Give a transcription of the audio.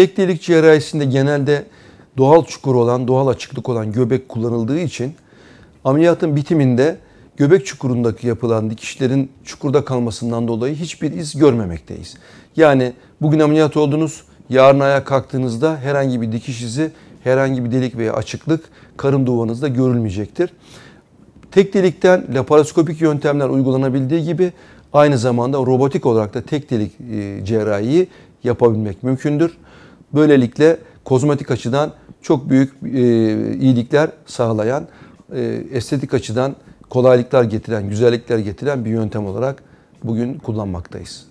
Tek delik cerrahisinde genelde doğal çukur olan, doğal açıklık olan göbek kullanıldığı için ameliyatın bitiminde göbek çukurundaki yapılan dikişlerin çukurda kalmasından dolayı hiçbir iz görmemekteyiz. Yani bugün ameliyat oldunuz, yarın ayağa kalktığınızda herhangi bir dikiş izi, herhangi bir delik veya açıklık karın duvanızda görülmeyecektir. Tek delikten laparoskopik yöntemler uygulanabildiği gibi aynı zamanda robotik olarak da tek delik e, cerrahiyi yapabilmek mümkündür. Böylelikle kozmetik açıdan çok büyük e, iyilikler sağlayan, e, estetik açıdan kolaylıklar getiren, güzellikler getiren bir yöntem olarak bugün kullanmaktayız.